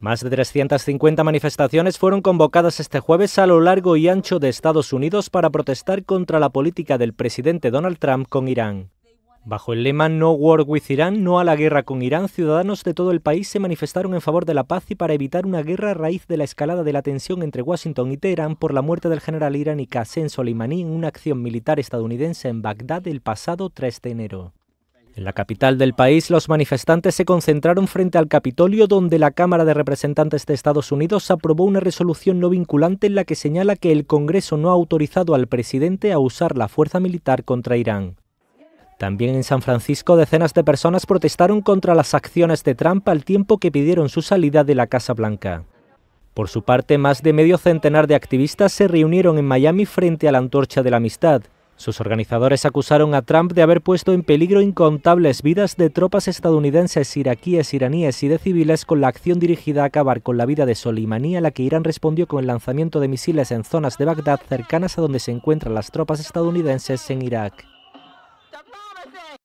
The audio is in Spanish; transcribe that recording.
Más de 350 manifestaciones fueron convocadas este jueves a lo largo y ancho de Estados Unidos para protestar contra la política del presidente Donald Trump con Irán. Bajo el lema No War with Iran, no a la guerra con Irán, ciudadanos de todo el país se manifestaron en favor de la paz y para evitar una guerra a raíz de la escalada de la tensión entre Washington y Teherán por la muerte del general iraní Qasem Soleimani en una acción militar estadounidense en Bagdad el pasado 3 de enero. En la capital del país, los manifestantes se concentraron frente al Capitolio, donde la Cámara de Representantes de Estados Unidos aprobó una resolución no vinculante en la que señala que el Congreso no ha autorizado al presidente a usar la fuerza militar contra Irán. También en San Francisco, decenas de personas protestaron contra las acciones de Trump al tiempo que pidieron su salida de la Casa Blanca. Por su parte, más de medio centenar de activistas se reunieron en Miami frente a la antorcha de la amistad, sus organizadores acusaron a Trump de haber puesto en peligro incontables vidas de tropas estadounidenses, iraquíes, iraníes y de civiles con la acción dirigida a acabar con la vida de Soleimani, a la que Irán respondió con el lanzamiento de misiles en zonas de Bagdad cercanas a donde se encuentran las tropas estadounidenses en Irak.